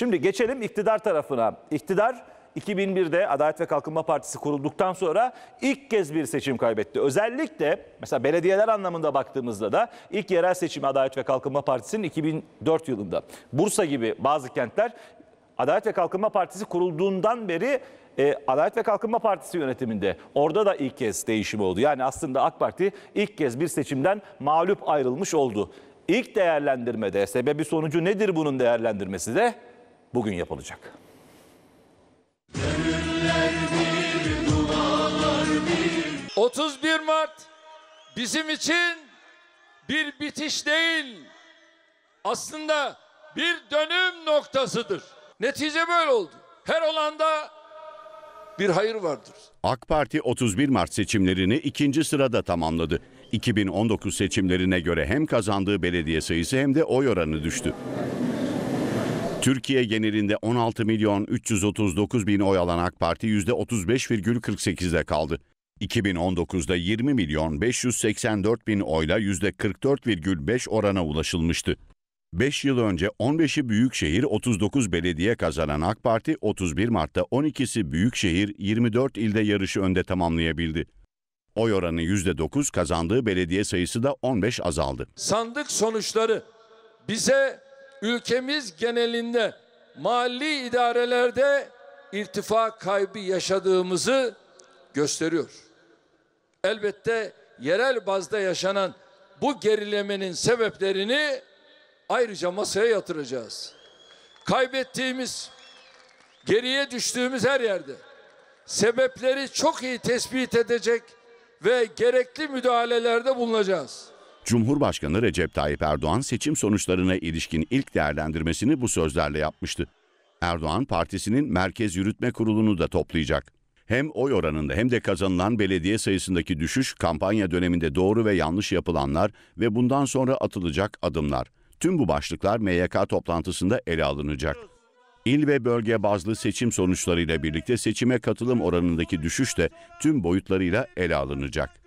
Şimdi geçelim iktidar tarafına. İktidar 2001'de Adalet ve Kalkınma Partisi kurulduktan sonra ilk kez bir seçim kaybetti. Özellikle mesela belediyeler anlamında baktığımızda da ilk yerel seçim Adalet ve Kalkınma Partisi'nin 2004 yılında. Bursa gibi bazı kentler Adalet ve Kalkınma Partisi kurulduğundan beri e, Adalet ve Kalkınma Partisi yönetiminde. Orada da ilk kez değişim oldu. Yani aslında AK Parti ilk kez bir seçimden mağlup ayrılmış oldu. İlk değerlendirmede sebebi sonucu nedir bunun değerlendirmesi de bugün yapılacak. Bir, 31 Mart bizim için bir bitiş değil aslında bir dönüm noktasıdır. Netice böyle oldu. Her olanda bir hayır vardır. AK Parti 31 Mart seçimlerini ikinci sırada tamamladı. 2019 seçimlerine göre hem kazandığı belediye sayısı hem de oy oranı düştü. Türkiye genelinde 16 milyon 339 bin oy alan AK Parti %35,48'de kaldı. 2019'da 20 milyon 584 bin oyla %44,5 orana ulaşılmıştı. 5 yıl önce 15'i büyükşehir 39 belediye kazanan AK Parti 31 Mart'ta 12'si büyükşehir 24 ilde yarışı önde tamamlayabildi. Oy oranı %9 kazandığı belediye sayısı da 15 azaldı. Sandık sonuçları bize ülkemiz genelinde mali idarelerde irtifa kaybı yaşadığımızı gösteriyor. Elbette yerel bazda yaşanan bu gerilemenin sebeplerini ayrıca masaya yatıracağız. Kaybettiğimiz, geriye düştüğümüz her yerde sebepleri çok iyi tespit edecek ve gerekli müdahalelerde bulunacağız. Cumhurbaşkanı Recep Tayyip Erdoğan seçim sonuçlarına ilişkin ilk değerlendirmesini bu sözlerle yapmıştı. Erdoğan partisinin Merkez Yürütme Kurulu'nu da toplayacak. Hem oy oranında hem de kazanılan belediye sayısındaki düşüş, kampanya döneminde doğru ve yanlış yapılanlar ve bundan sonra atılacak adımlar. Tüm bu başlıklar MYK toplantısında ele alınacak. İl ve bölge bazlı seçim sonuçlarıyla birlikte seçime katılım oranındaki düşüş de tüm boyutlarıyla ele alınacak.